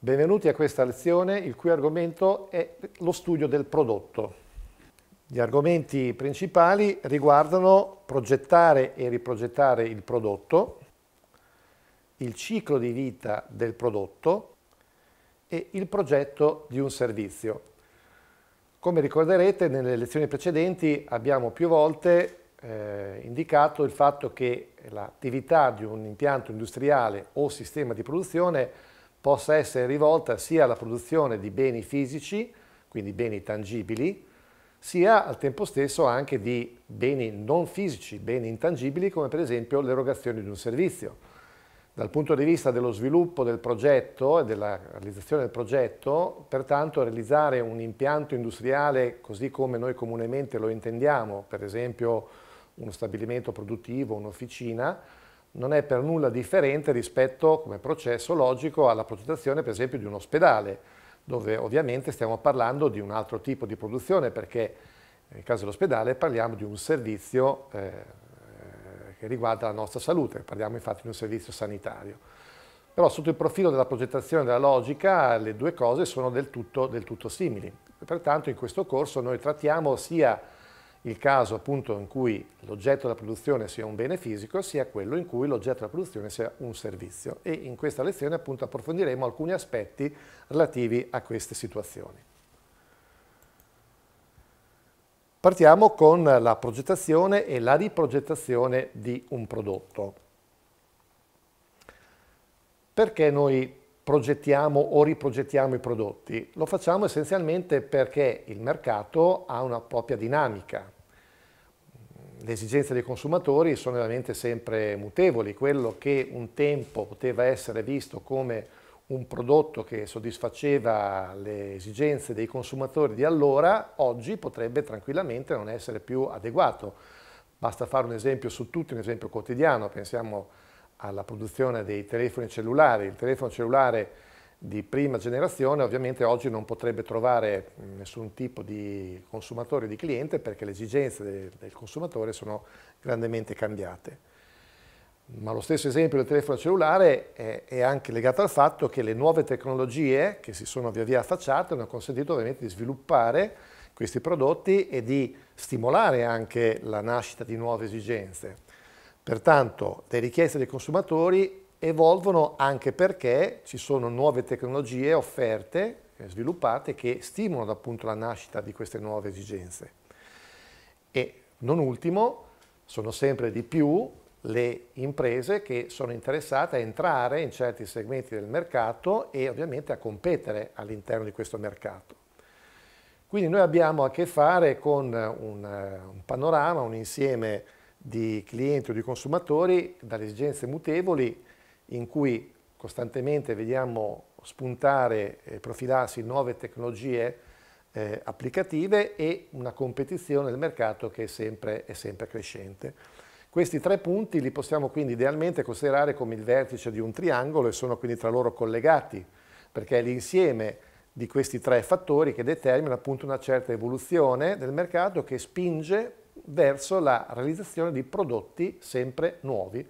Benvenuti a questa lezione il cui argomento è lo studio del prodotto. Gli argomenti principali riguardano progettare e riprogettare il prodotto, il ciclo di vita del prodotto e il progetto di un servizio. Come ricorderete nelle lezioni precedenti abbiamo più volte eh, indicato il fatto che l'attività di un impianto industriale o sistema di produzione possa essere rivolta sia alla produzione di beni fisici, quindi beni tangibili, sia al tempo stesso anche di beni non fisici, beni intangibili come per esempio l'erogazione di un servizio. Dal punto di vista dello sviluppo del progetto e della realizzazione del progetto, pertanto realizzare un impianto industriale così come noi comunemente lo intendiamo, per esempio uno stabilimento produttivo, un'officina, non è per nulla differente rispetto come processo logico alla progettazione per esempio di un ospedale, dove ovviamente stiamo parlando di un altro tipo di produzione perché nel caso dell'ospedale parliamo di un servizio eh, che riguarda la nostra salute, parliamo infatti di un servizio sanitario. Però sotto il profilo della progettazione della logica le due cose sono del tutto, del tutto simili. Pertanto in questo corso noi trattiamo sia il caso appunto in cui l'oggetto della produzione sia un bene fisico sia quello in cui l'oggetto della produzione sia un servizio e in questa lezione appunto approfondiremo alcuni aspetti relativi a queste situazioni. Partiamo con la progettazione e la riprogettazione di un prodotto. Perché noi progettiamo o riprogettiamo i prodotti? Lo facciamo essenzialmente perché il mercato ha una propria dinamica le esigenze dei consumatori sono veramente sempre mutevoli. Quello che un tempo poteva essere visto come un prodotto che soddisfaceva le esigenze dei consumatori di allora, oggi potrebbe tranquillamente non essere più adeguato. Basta fare un esempio su tutti, un esempio quotidiano, pensiamo alla produzione dei telefoni cellulari. Il telefono cellulare di prima generazione ovviamente oggi non potrebbe trovare mm, nessun tipo di consumatore o di cliente perché le esigenze del, del consumatore sono grandemente cambiate. Ma lo stesso esempio del telefono cellulare è, è, anche legato al fatto che le nuove tecnologie che si sono via via affacciate hanno consentito ovviamente di sviluppare questi prodotti e di stimolare anche la nascita di nuove esigenze. Pertanto le richieste dei consumatori evolvono anche perché ci sono nuove tecnologie offerte, eh, sviluppate, che stimolano appunto la nascita di queste nuove esigenze. E non ultimo, sono sempre di più le imprese che sono interessate a entrare in certi segmenti del mercato e ovviamente a competere all'interno di questo mercato. Quindi noi abbiamo a che fare con un, eh, un panorama, un insieme di clienti o di consumatori dalle esigenze mutevoli in cui costantemente vediamo spuntare e profilarsi nuove tecnologie eh, applicative e una competizione del mercato che è sempre, è sempre crescente. Questi tre punti li possiamo quindi idealmente considerare come il vertice di un triangolo e sono quindi tra loro collegati, perché è l'insieme di questi tre fattori che determina appunto una certa evoluzione del mercato che spinge verso la realizzazione di prodotti sempre nuovi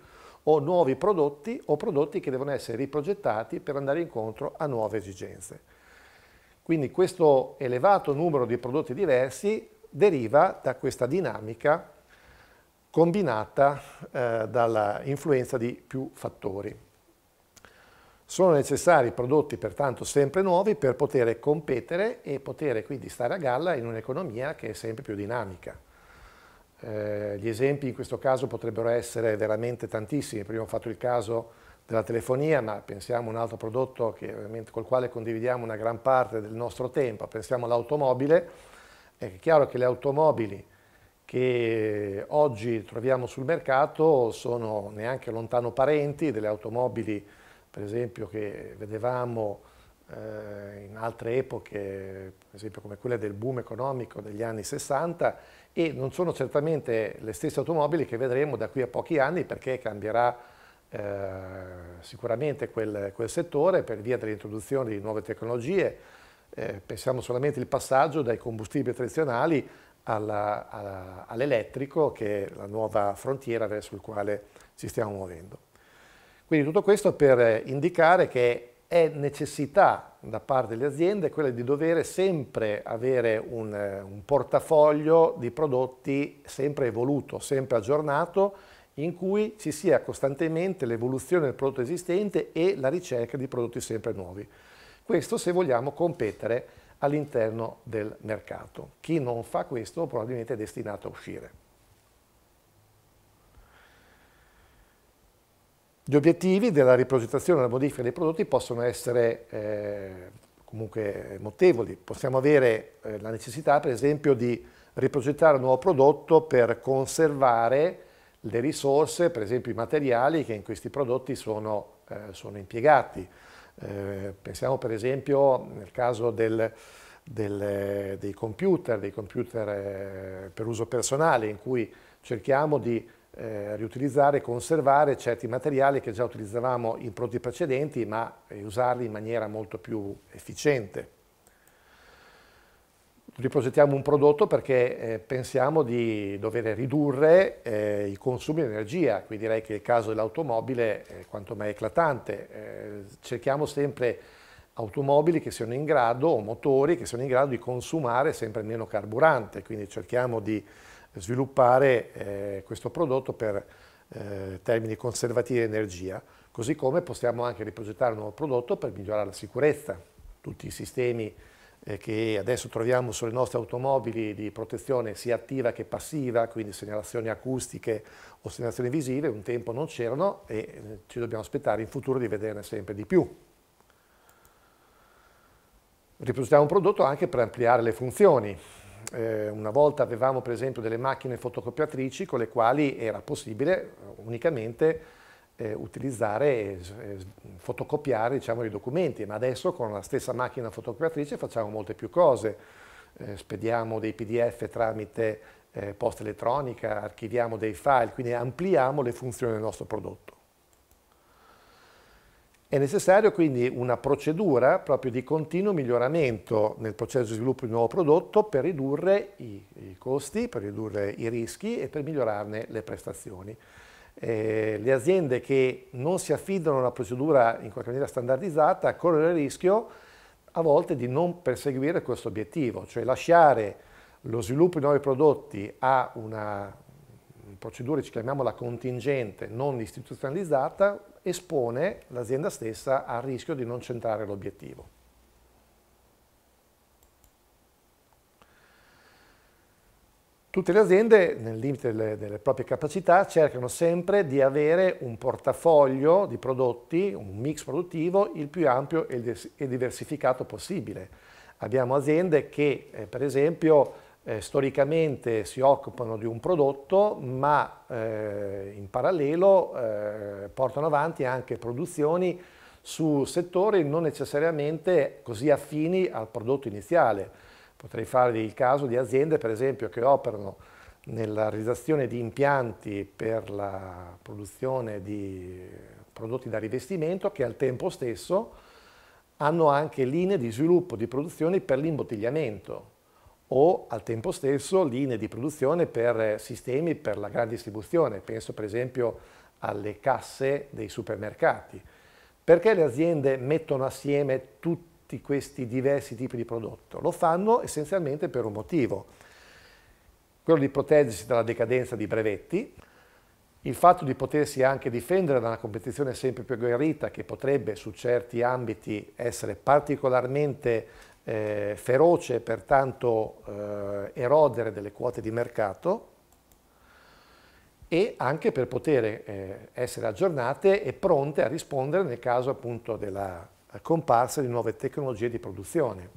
o nuovi prodotti o prodotti che devono essere riprogettati per andare incontro a nuove esigenze. Quindi questo elevato numero di prodotti diversi deriva da questa dinamica combinata eh, dall'influenza di più fattori. Sono necessari prodotti pertanto sempre nuovi per poter competere e poter quindi stare a galla in un'economia che è sempre più dinamica. Eh, gli esempi in questo caso potrebbero essere veramente tantissimi, prima ho fatto il caso della telefonia, ma pensiamo a un altro prodotto che, col quale condividiamo una gran parte del nostro tempo, pensiamo all'automobile, è chiaro che le automobili che oggi troviamo sul mercato sono neanche lontano parenti delle automobili, per esempio, che vedevamo eh, in altre epoche, per esempio come quelle del boom economico degli anni 60, e non sono certamente le stesse automobili che vedremo da qui a pochi anni perché cambierà eh, sicuramente quel, quel, settore per via dell'introduzione di nuove tecnologie. Eh, pensiamo solamente al passaggio dai combustibili tradizionali all'elettrico che è la nuova frontiera verso il quale ci stiamo muovendo. Quindi tutto questo per indicare che è necessità da parte delle aziende quella di dovere sempre avere un, eh, un, portafoglio di prodotti sempre evoluto, sempre aggiornato, in cui ci sia costantemente l'evoluzione del prodotto esistente e la ricerca di prodotti sempre nuovi. Questo se vogliamo competere all'interno del mercato. Chi non fa questo probabilmente è destinato a uscire. Gli obiettivi della riprogettazione e della modifica dei prodotti possono essere eh, comunque notevoli. Possiamo avere eh, la necessità, per esempio, di riprogettare un nuovo prodotto per conservare le risorse, per esempio i materiali che in questi prodotti sono, eh, sono impiegati. Eh, pensiamo per esempio nel caso del, del, dei computer, dei computer eh, per uso personale, in cui cerchiamo di eh, riutilizzare e conservare certi materiali che già utilizzavamo in prodotti precedenti, ma eh, usarli in maniera molto più efficiente. Riprogettiamo un prodotto perché eh, pensiamo di dover ridurre eh, il consumo di energia, qui direi che il caso dell'automobile quanto mai eclatante. Eh, cerchiamo sempre automobili che siano in grado, o motori che siano in grado di consumare sempre meno carburante, quindi cerchiamo di sviluppare eh, questo prodotto per eh, termini conservativi di energia, così come possiamo anche riprogettare un nuovo prodotto per migliorare la sicurezza. Tutti i sistemi eh, che adesso troviamo sulle nostre automobili di protezione sia attiva che passiva, quindi segnalazioni acustiche o segnalazioni visive, un tempo non c'erano e eh, ci dobbiamo aspettare in futuro di vederne sempre di più. Riprogettiamo un prodotto anche per ampliare le funzioni, eh, una volta avevamo per esempio delle macchine fotocopiatrici con le quali era possibile eh, unicamente eh, utilizzare e fotocopiare diciamo, i documenti, ma adesso con la stessa macchina fotocopiatrice facciamo molte più cose. Eh, spediamo dei PDF tramite eh, posta elettronica, archiviamo dei file, quindi ampliamo le funzioni del nostro prodotto. È necessario quindi una procedura proprio di continuo miglioramento nel processo di sviluppo di un nuovo prodotto per ridurre i, i costi, per ridurre i rischi e per migliorarne le prestazioni. Eh, le aziende che non si affidano a una procedura in qualche maniera standardizzata corrono il rischio a volte di non perseguire questo obiettivo, cioè lasciare lo sviluppo di nuovi prodotti a una procedure ci chiamiamola contingente, non istituzionalizzata, espone l'azienda stessa al rischio di non centrare l'obiettivo. Tutte le aziende, nel limite delle, delle, proprie capacità, cercano sempre di avere un portafoglio di prodotti, un mix produttivo il più ampio e diversificato possibile. Abbiamo aziende che, eh, per esempio, eh, storicamente si occupano di un prodotto, ma eh, in parallelo eh, portano avanti anche produzioni su settori non necessariamente così affini al prodotto iniziale. Potrei fare il caso di aziende, per esempio, che operano nella realizzazione di impianti per la produzione di prodotti da rivestimento che al tempo stesso hanno anche linee di sviluppo di produzioni per l'imbottigliamento o al tempo stesso linee di produzione per eh, sistemi per la gran distribuzione, penso per esempio alle casse dei supermercati. Perché le aziende mettono assieme tutti questi diversi tipi di prodotto? Lo fanno essenzialmente per un motivo, quello di proteggersi dalla decadenza di brevetti, il fatto di potersi anche difendere da una competizione sempre più agguerrita che potrebbe su certi ambiti essere particolarmente eh, feroce e pertanto eh, erodere delle quote di mercato e anche per poter eh, essere aggiornate e pronte a rispondere nel caso appunto della comparsa di nuove tecnologie di produzione.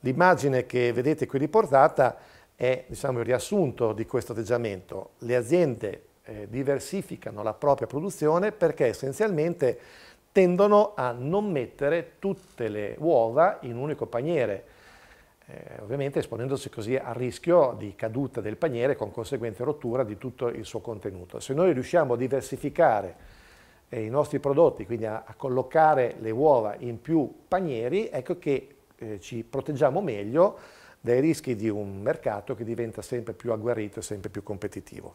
L'immagine che vedete qui riportata è diciamo, il riassunto di questo atteggiamento. Le aziende eh, diversificano la propria produzione perché essenzialmente tendono a non mettere tutte le uova in un unico paniere, eh, ovviamente esponendosi così al rischio di caduta del paniere con conseguente rottura di tutto il suo contenuto. Se noi riusciamo a diversificare eh, i nostri prodotti, quindi a, a, collocare le uova in più panieri, ecco che eh, ci proteggiamo meglio dai rischi di un mercato che diventa sempre più agguerrito e sempre più competitivo.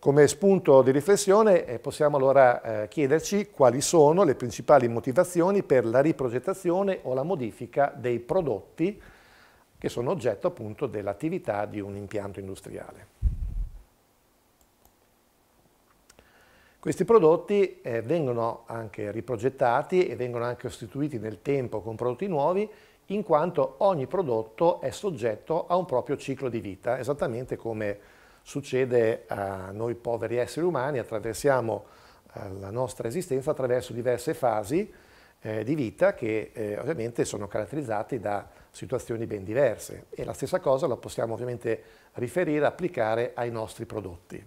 Come spunto di riflessione eh, possiamo allora eh, chiederci quali sono le principali motivazioni per la riprogettazione o la modifica dei prodotti che sono oggetto appunto dell'attività di un impianto industriale. Questi prodotti eh, vengono anche riprogettati e vengono anche sostituiti nel tempo con prodotti nuovi in quanto ogni prodotto è soggetto a un proprio ciclo di vita, esattamente come succede a noi poveri esseri umani, attraversiamo eh, la nostra esistenza attraverso diverse fasi eh, di vita che eh, ovviamente sono caratterizzate da situazioni ben diverse e la stessa cosa la possiamo ovviamente riferire, applicare ai nostri prodotti.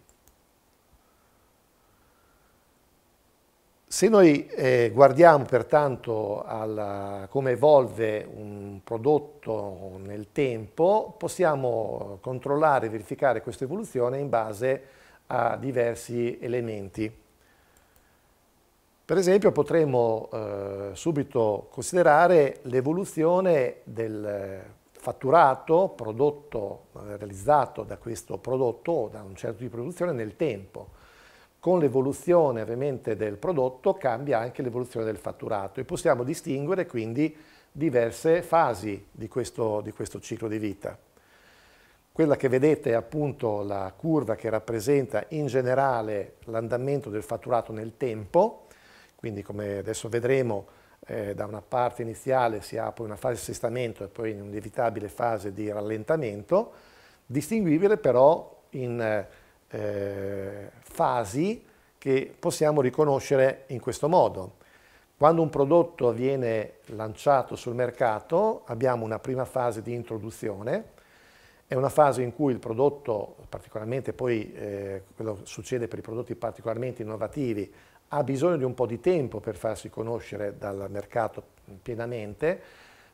Se noi eh, guardiamo pertanto alla, come evolve un prodotto nel tempo, possiamo controllare e verificare questa evoluzione in base a diversi elementi. Per esempio potremmo eh, subito considerare l'evoluzione del fatturato prodotto, realizzato da questo prodotto o da un certo tipo di produzione nel tempo. Con l'evoluzione ovviamente del prodotto cambia anche l'evoluzione del fatturato e possiamo distinguere quindi diverse fasi di questo, di questo ciclo di vita. Quella che vedete è appunto la curva che rappresenta in generale l'andamento del fatturato nel tempo, quindi come adesso vedremo eh, da una parte iniziale si ha poi una fase di assestamento e poi un'inevitabile fase di rallentamento, distinguibile però in eh, eh, fasi che possiamo riconoscere in questo modo. Quando un prodotto viene lanciato sul mercato abbiamo una prima fase di introduzione, è una fase in cui il prodotto, particolarmente poi eh, quello succede per i prodotti particolarmente innovativi, ha bisogno di un po' di tempo per farsi conoscere dal mercato pienamente,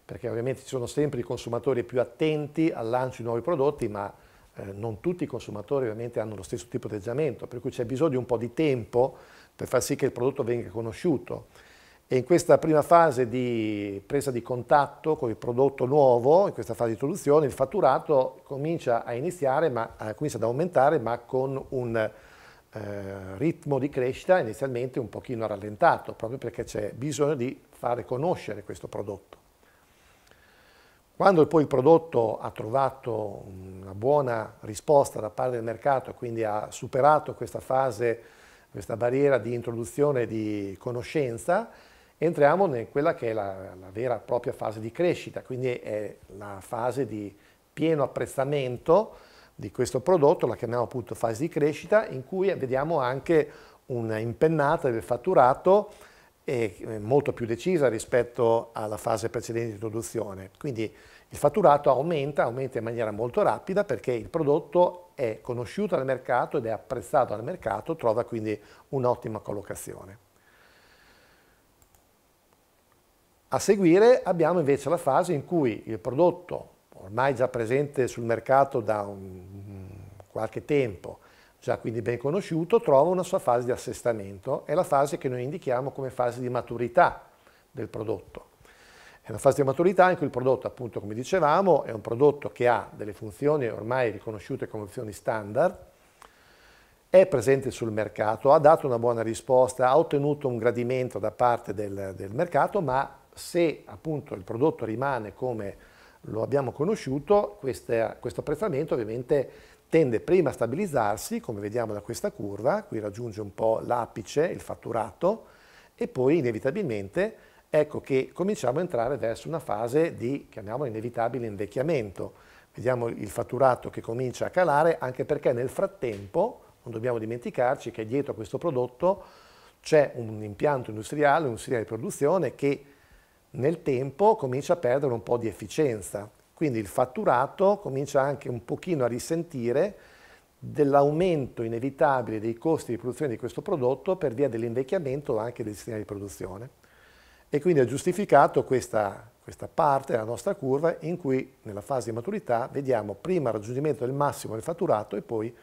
perché ovviamente ci sono sempre i consumatori più attenti al lancio di nuovi prodotti, ma eh, non tutti i consumatori ovviamente hanno lo stesso tipo di atteggiamento, per cui c'è bisogno di un po' di tempo per far sì che il prodotto venga conosciuto. E in questa prima fase di presa di contatto con il prodotto nuovo, in questa fase di produzione, il fatturato comincia a iniziare, ma eh, comincia ad aumentare, ma con un eh, ritmo di crescita inizialmente un pochino rallentato, proprio perché c'è bisogno di fare conoscere questo prodotto. Quando poi il prodotto ha trovato una buona risposta da parte del mercato, quindi ha superato questa fase, questa barriera di introduzione di conoscenza, entriamo in quella che è la, la vera e propria fase di crescita, quindi è la fase di pieno apprezzamento di questo prodotto, la chiamiamo appunto fase di crescita, in cui vediamo anche un'impennata del fatturato e eh, molto più decisa rispetto alla fase precedente di introduzione. Quindi il fatturato aumenta, aumenta in maniera molto rapida perché il prodotto è conosciuto al mercato ed è apprezzato al mercato, trova quindi un'ottima collocazione. A seguire abbiamo invece la fase in cui il prodotto, ormai già presente sul mercato da un, qualche tempo, già cioè, quindi ben conosciuto, trova una sua fase di assestamento, è la fase che noi indichiamo come fase di maturità del prodotto. È una fase di maturità in cui il prodotto, appunto come dicevamo, è un prodotto che ha delle funzioni ormai riconosciute come funzioni standard, è presente sul mercato, ha dato una buona risposta, ha ottenuto un gradimento da parte del, del mercato, ma se appunto il prodotto rimane come lo abbiamo conosciuto, queste, questo apprezzamento ovviamente tende prima a stabilizzarsi, come vediamo da questa curva, qui raggiunge un po' l'apice, il fatturato, e poi inevitabilmente ecco che cominciamo a entrare verso una fase di, chiamiamola, inevitabile invecchiamento. Vediamo il fatturato che comincia a calare, anche perché nel frattempo, non dobbiamo dimenticarci che dietro a questo prodotto c'è un impianto industriale, un sistema di produzione che nel tempo comincia a perdere un po' di efficienza. Quindi il fatturato comincia anche un pochino a risentire dell'aumento inevitabile dei costi di produzione di questo prodotto per via dell'invecchiamento anche del sistema di produzione. E quindi è giustificato questa, questa parte della nostra curva in cui nella fase di maturità vediamo prima il raggiungimento del massimo del fatturato e poi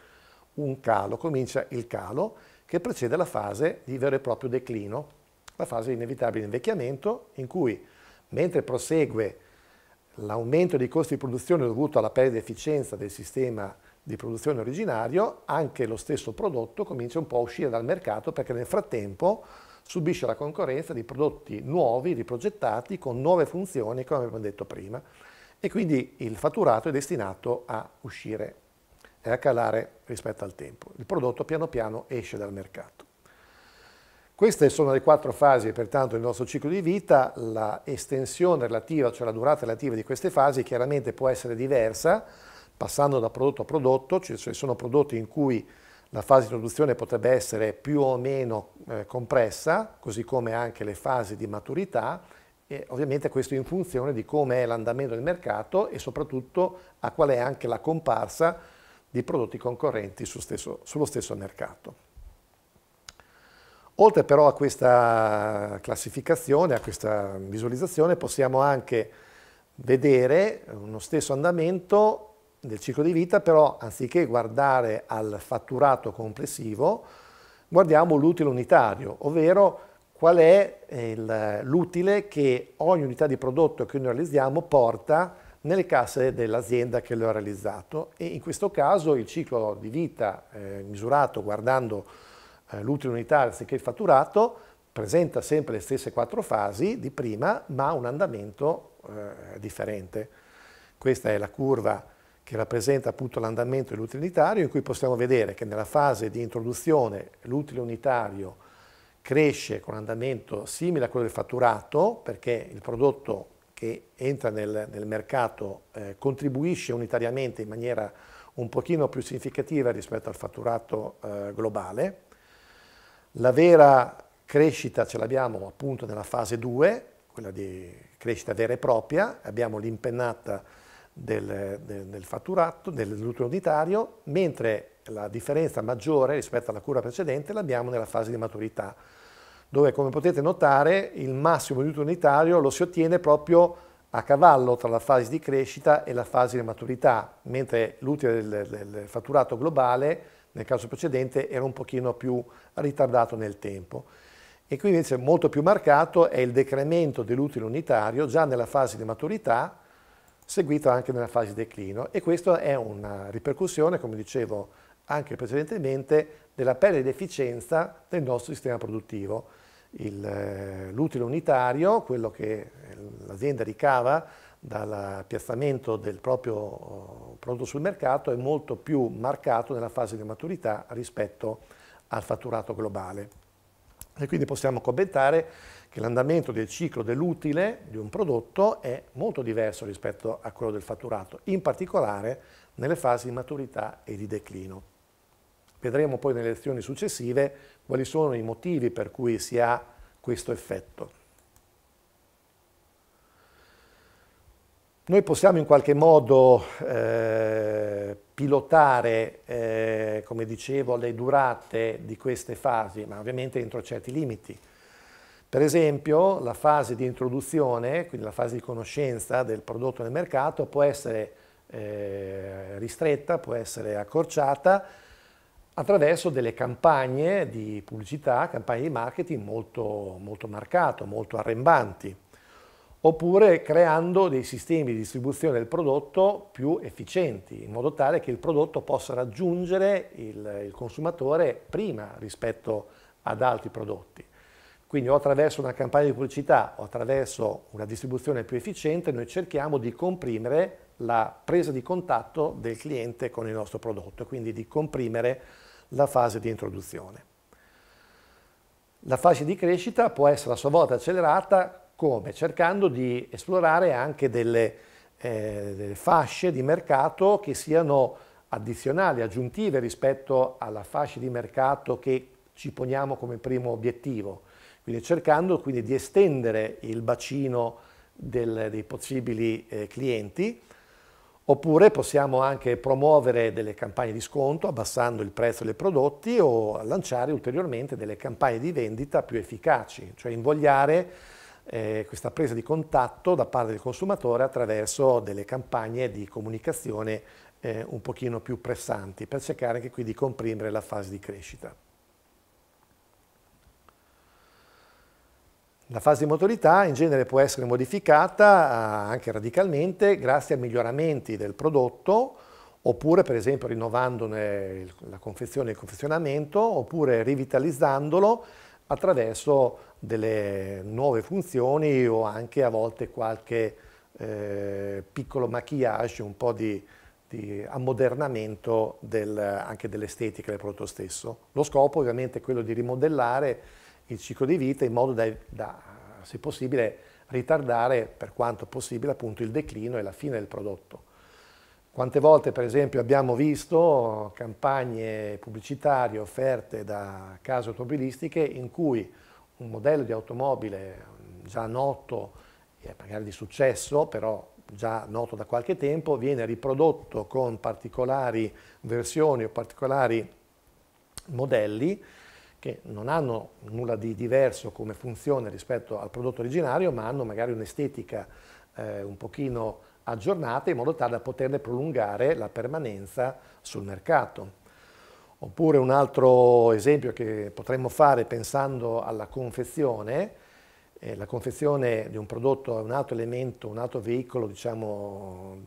un calo, comincia il calo che precede la fase di vero e proprio declino, la fase di inevitabile invecchiamento in cui mentre prosegue l'aumento dei costi di produzione dovuto alla perdita di efficienza del sistema di produzione originario, anche lo stesso prodotto comincia un po' a uscire dal mercato perché nel frattempo subisce la concorrenza di prodotti nuovi, riprogettati, con nuove funzioni, come abbiamo detto prima, e quindi il fatturato è destinato a uscire e a calare rispetto al tempo. Il prodotto piano piano esce dal mercato. Queste sono le quattro fasi, pertanto, del nostro ciclo di vita. La estensione relativa, cioè la durata relativa di queste fasi, chiaramente può essere diversa, passando da prodotto a prodotto. Ci cioè sono prodotti in cui la fase di produzione potrebbe essere più o meno eh, compressa, così come anche le fasi di maturità, e ovviamente questo in funzione di come è l'andamento del mercato e soprattutto a qual è anche la comparsa di prodotti concorrenti sullo stesso, sullo stesso mercato. Oltre però a questa classificazione, a questa visualizzazione, possiamo anche vedere uno stesso andamento del ciclo di vita, però anziché guardare al fatturato complessivo, guardiamo l'utile unitario, ovvero qual è eh, l'utile che ogni unità di prodotto che noi realizziamo porta nelle casse dell'azienda che lo ha realizzato e in questo caso il ciclo di vita eh, misurato guardando eh, l'utile unitario anziché il fatturato, presenta sempre le stesse quattro fasi di prima, ma un andamento eh, differente. Questa è la curva che rappresenta appunto l'andamento dell'utile unitario, in cui possiamo vedere che nella fase di introduzione l'utile unitario cresce con un andamento simile a quello del fatturato, perché il prodotto che entra nel, nel mercato eh, contribuisce unitariamente in maniera un pochino più significativa rispetto al fatturato eh, globale, la vera crescita ce l'abbiamo appunto nella fase 2, quella di crescita vera e propria, abbiamo l'impennata del, del, del, fatturato, dell'utile unitario, mentre la differenza maggiore rispetto alla cura precedente l'abbiamo nella fase di maturità, dove come potete notare il massimo di utile unitario lo si ottiene proprio a cavallo tra la fase di crescita e la fase di maturità, mentre l'utile del, del fatturato globale nel caso precedente era un pochino più ritardato nel tempo. E qui invece molto più marcato è il decremento dell'utile unitario già nella fase di maturità, seguito anche nella fase di declino. E questa è una ripercussione, come dicevo anche precedentemente, della perdita di efficienza del nostro sistema produttivo. Eh, l'utile unitario, quello che l'azienda ricava dal piazzamento del proprio eh, prodotto sul mercato è molto più marcato nella fase di maturità rispetto al fatturato globale. E quindi possiamo commentare che l'andamento del ciclo dell'utile di un prodotto è molto diverso rispetto a quello del fatturato, in particolare nelle fasi di maturità e di declino. Vedremo poi nelle lezioni successive quali sono i motivi per cui si ha questo effetto. Noi possiamo in qualche modo eh, pilotare, eh, come dicevo, le durate di queste fasi, ma ovviamente entro certi limiti. Per esempio, la fase di introduzione, quindi la fase di conoscenza del prodotto nel mercato, può essere eh, ristretta, può essere accorciata attraverso delle campagne di pubblicità, campagne di marketing molto, molto marcate, molto arrembanti oppure creando dei sistemi di distribuzione del prodotto più efficienti, in modo tale che il prodotto possa raggiungere il, il consumatore prima rispetto ad altri prodotti. Quindi o attraverso una campagna di pubblicità o attraverso una distribuzione più efficiente noi cerchiamo di comprimere la presa di contatto del cliente con il nostro prodotto, quindi di comprimere la fase di introduzione. La fase di crescita può essere a sua volta accelerata come? Cercando di esplorare anche delle, eh, delle fasce di mercato che siano addizionali, aggiuntive rispetto alla fascia di mercato che ci poniamo come primo obiettivo. Quindi cercando quindi di estendere il bacino del, dei possibili eh, clienti, oppure possiamo anche promuovere delle campagne di sconto abbassando il prezzo dei prodotti o lanciare ulteriormente delle campagne di vendita più efficaci, cioè invogliare eh, questa presa di contatto da parte del consumatore attraverso delle campagne di comunicazione eh, un pochino più pressanti per cercare anche qui di comprimere la fase di crescita. La fase di motorità in genere può essere modificata eh, anche radicalmente grazie a miglioramenti del prodotto oppure per esempio rinnovandone la confezione e il confezionamento oppure rivitalizzandolo attraverso delle nuove funzioni o anche a volte qualche eh, piccolo maquillage, un po' di, di ammodernamento del, anche dell'estetica del prodotto stesso. Lo scopo ovviamente è quello di rimodellare il ciclo di vita in modo da, da se possibile, ritardare per quanto possibile appunto il declino e la fine del prodotto. Quante volte per esempio abbiamo visto campagne pubblicitarie offerte da case automobilistiche in cui un modello di automobile già noto, magari di successo, però già noto da qualche tempo, viene riprodotto con particolari versioni o particolari modelli che non hanno nulla di diverso come funzione rispetto al prodotto originario, ma hanno magari un'estetica eh, un pochino aggiornate in modo tale da poterne prolungare la permanenza sul mercato. Oppure un altro esempio che potremmo fare pensando alla confezione, eh, la confezione di un prodotto è un altro elemento, un altro veicolo diciamo,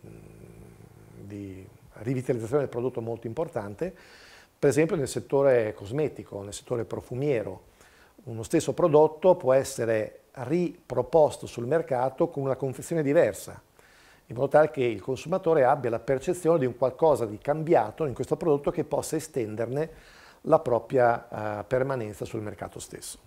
di rivitalizzazione del prodotto molto importante, per esempio nel settore cosmetico, nel settore profumiero. Uno stesso prodotto può essere riproposto sul mercato con una confezione diversa, in modo tale che il consumatore abbia la percezione di un qualcosa di cambiato in questo prodotto che possa estenderne la propria eh, permanenza sul mercato stesso.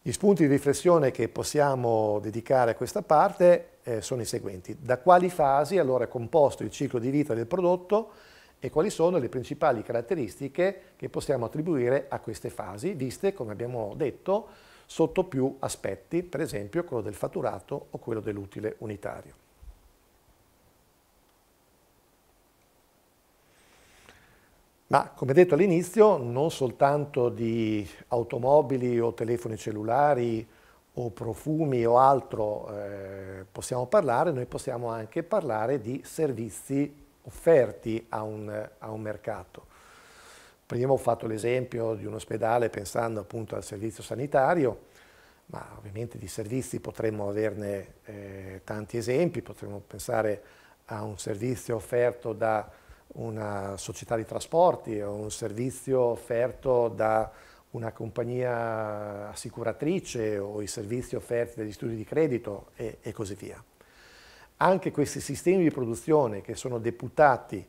Gli spunti di riflessione che possiamo dedicare a questa parte eh, sono i seguenti. Da quali fasi allora è composto il ciclo di vita del prodotto e quali sono le principali caratteristiche che possiamo attribuire a queste fasi, viste, come abbiamo detto, sotto più aspetti, per esempio quello del fatturato o quello dell'utile unitario. Ma come detto all'inizio, non soltanto di automobili o telefoni cellulari o profumi o altro eh, possiamo parlare, noi possiamo anche parlare di servizi offerti a un, a un mercato. Prima ho fatto l'esempio di un ospedale pensando appunto al servizio sanitario, ma ovviamente di servizi potremmo averne eh, tanti esempi, potremmo pensare a un servizio offerto da una società di trasporti o un servizio offerto da una compagnia assicuratrice o i servizi offerti dagli studi di credito e, e così via. Anche questi sistemi di produzione che sono deputati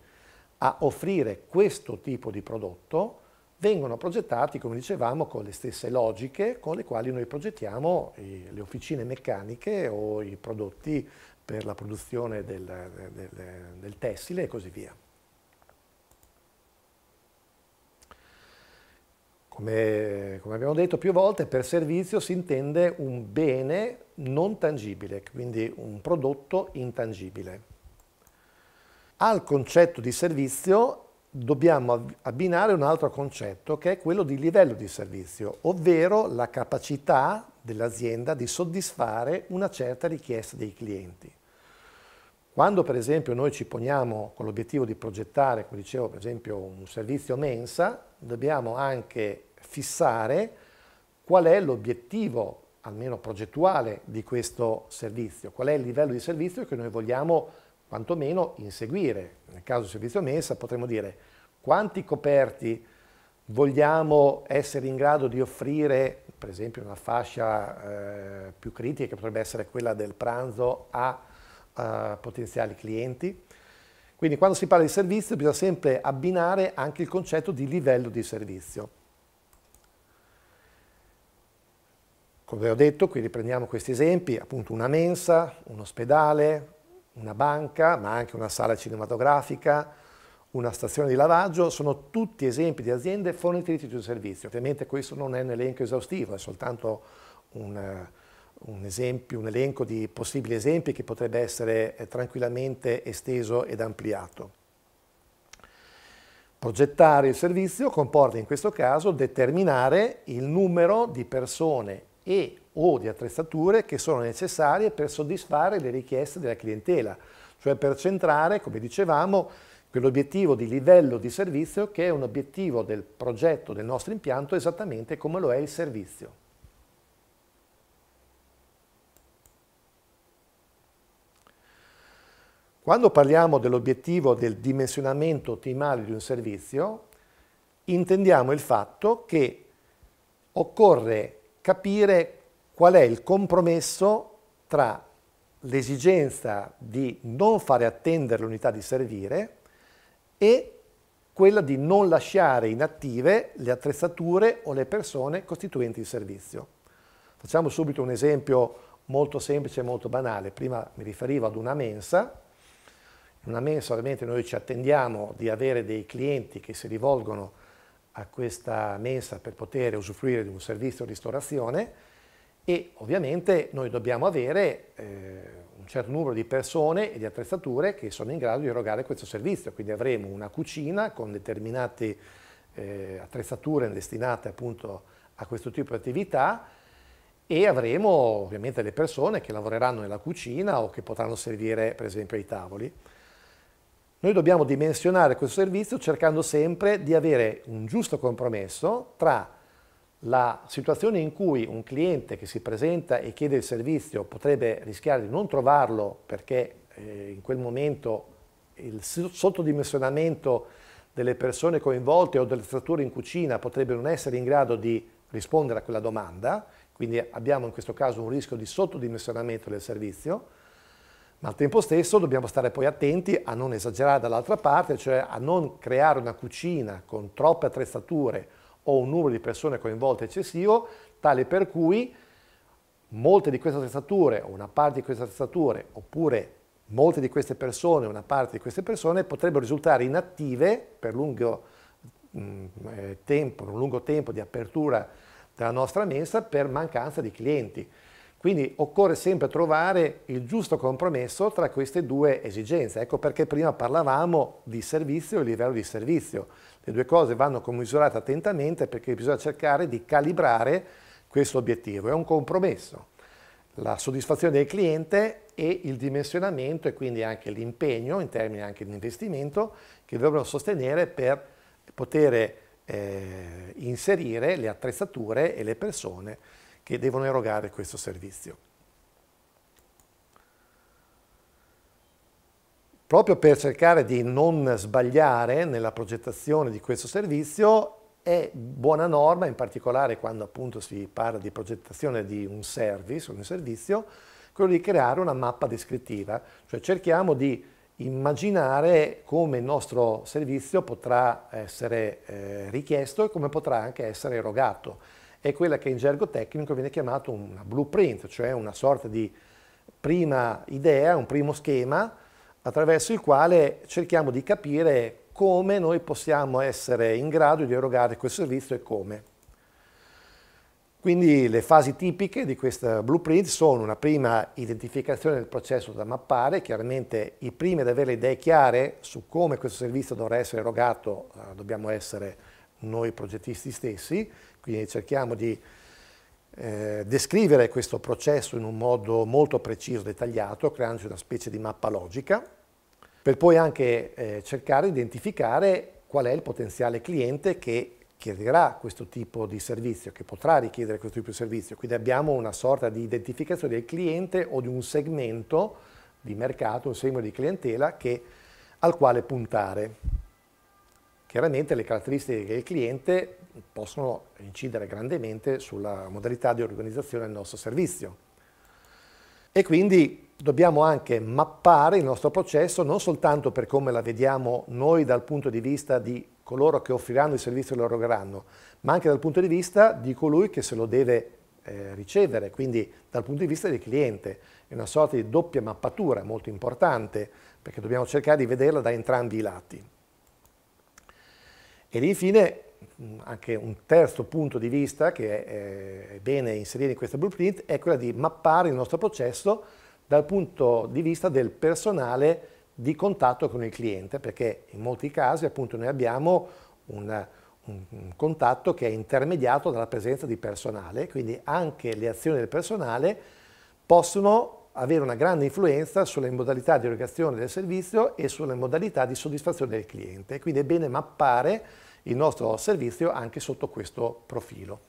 a offrire questo tipo di prodotto vengono progettati, come dicevamo, con le stesse logiche con le quali noi progettiamo eh, le officine meccaniche o i prodotti per la produzione del, del, del tessile e così via. Come, come, abbiamo detto più volte, per servizio si intende un bene non tangibile, quindi un prodotto intangibile. Al concetto di servizio dobbiamo abbinare un altro concetto che è quello di livello di servizio, ovvero la capacità dell'azienda di soddisfare una certa richiesta dei clienti. Quando per esempio noi ci poniamo con l'obiettivo di progettare, come dicevo per esempio, un servizio mensa, dobbiamo anche fissare qual è l'obiettivo, almeno progettuale, di questo servizio, qual è il livello di servizio che noi vogliamo quantomeno inseguire. Nel caso di servizio mensa potremmo dire quanti coperti vogliamo essere in grado di offrire, per esempio una fascia eh, più critica che potrebbe essere quella del pranzo a eh, potenziali clienti. Quindi quando si parla di servizio bisogna sempre abbinare anche il concetto di livello di servizio. Come ho detto, qui riprendiamo questi esempi, appunto una mensa, un ospedale, una banca, ma anche una sala cinematografica, una stazione di lavaggio, sono tutti esempi di aziende fornitrici di un servizio. Ovviamente questo non è un elenco esaustivo, è soltanto un, eh, un, esempio, un elenco di possibili esempi che potrebbe essere eh, tranquillamente esteso ed ampliato. Progettare il servizio comporta in questo caso determinare il numero di persone e o di attrezzature che sono necessarie per soddisfare le richieste della clientela, cioè per centrare, come dicevamo, quell'obiettivo di livello di servizio che è un obiettivo del progetto del nostro impianto esattamente come lo è il servizio. Quando parliamo dell'obiettivo del dimensionamento ottimale di un servizio, intendiamo il fatto che occorre capire qual è il compromesso tra l'esigenza di non fare attendere l'unità di servire e quella di non lasciare inattive le attrezzature o le persone costituenti il servizio. Facciamo subito un esempio molto semplice e molto banale. Prima mi riferivo ad una mensa. In una mensa ovviamente noi ci attendiamo di avere dei clienti che si rivolgono a a questa mensa per poter usufruire di un servizio di ristorazione e ovviamente noi dobbiamo avere eh, un certo numero di persone e di attrezzature che sono in grado di erogare questo servizio, quindi avremo una cucina con determinate eh, attrezzature destinate appunto a questo tipo di attività e avremo ovviamente le persone che lavoreranno nella cucina o che potranno servire per esempio ai tavoli. Noi dobbiamo dimensionare questo servizio cercando sempre di avere un giusto compromesso tra la situazione in cui un cliente che si presenta e chiede il servizio potrebbe rischiare di non trovarlo perché eh, in quel momento il sottodimensionamento delle persone coinvolte o delle strutture in cucina potrebbe non essere in grado di rispondere a quella domanda, quindi abbiamo in questo caso un rischio di sottodimensionamento del servizio, ma al tempo stesso dobbiamo stare poi attenti a non esagerare dall'altra parte, cioè a non creare una cucina con troppe attrezzature o un numero di persone coinvolte eccessivo, tale per cui molte di queste attrezzature o una parte di queste attrezzature oppure molte di queste persone o una parte di queste persone potrebbero risultare inattive per lungo mm, eh, tempo, un lungo tempo di apertura della nostra mensa per mancanza di clienti. Quindi occorre sempre trovare il giusto compromesso tra queste due esigenze. Ecco perché prima parlavamo di servizio e livello di servizio. Le due cose vanno commisurate attentamente perché bisogna cercare di calibrare questo obiettivo. È un compromesso. La soddisfazione del cliente e il dimensionamento e quindi anche l'impegno in termini anche di investimento che dovrebbero sostenere per poter eh, inserire le attrezzature e le persone che devono erogare questo servizio. Proprio per cercare di non sbagliare nella progettazione di questo servizio è buona norma, in particolare quando appunto si parla di progettazione di un service, un servizio, quello di creare una mappa descrittiva, cioè cerchiamo di immaginare come il nostro servizio potrà essere eh, richiesto e come potrà anche essere erogato è quella che in gergo tecnico viene chiamata una blueprint, cioè una sorta di prima idea, un primo schema attraverso il quale cerchiamo di capire come noi possiamo essere in grado di erogare quel servizio e come. Quindi le fasi tipiche di questa blueprint sono una prima identificazione del processo da mappare, chiaramente i primi ad avere le idee chiare su come questo servizio dovrà essere erogato eh, dobbiamo essere noi progettisti stessi, quindi cerchiamo di eh, descrivere questo processo in un modo molto preciso, dettagliato, creandoci una specie di mappa logica, per poi anche eh, cercare di identificare qual è il potenziale cliente che chiederà questo tipo di servizio, che potrà richiedere questo tipo di servizio. Quindi abbiamo una sorta di identificazione del cliente o di un segmento di mercato, un segmento di clientela che, al quale puntare. Chiaramente le caratteristiche del cliente possono incidere grandemente sulla modalità di organizzazione del nostro servizio. E quindi dobbiamo anche mappare il nostro processo non soltanto per come la vediamo noi dal punto di vista di coloro che offriranno il servizio e lo erogheranno, ma anche dal punto di vista di colui che se lo deve eh, ricevere, quindi dal punto di vista del cliente. È una sorta di doppia mappatura molto importante perché dobbiamo cercare di vederla da entrambi i lati. Ed infine anche un terzo punto di vista che è bene inserire in questa blueprint è quello di mappare il nostro processo dal punto di vista del personale di contatto con il cliente, perché in molti casi appunto noi abbiamo un, un contatto che è intermediato dalla presenza di personale, quindi anche le azioni del personale possono avere una grande influenza sulle modalità di erogazione del servizio e sulle modalità di soddisfazione del cliente. Quindi è bene mappare il nostro servizio anche sotto questo profilo.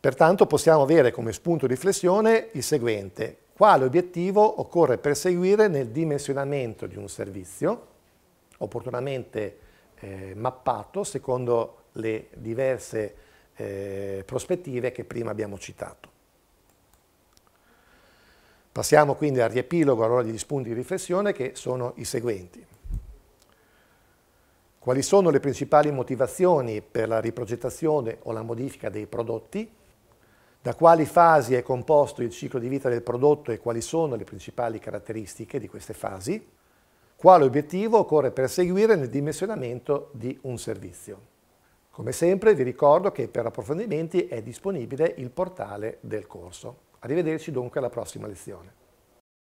Pertanto possiamo avere come spunto di riflessione il seguente. Quale obiettivo occorre perseguire nel dimensionamento di un servizio, opportunamente eh, mappato secondo le diverse eh, prospettive che prima abbiamo citato. Passiamo quindi al riepilogo allora degli spunti di riflessione che sono i seguenti. Quali sono le principali motivazioni per la riprogettazione o la modifica dei prodotti? Da quali fasi è composto il ciclo di vita del prodotto e quali sono le principali caratteristiche di queste fasi? Quale obiettivo occorre perseguire nel dimensionamento di un servizio? Come sempre vi ricordo che per approfondimenti è disponibile il portale del corso. Arrivederci dunque alla prossima lezione.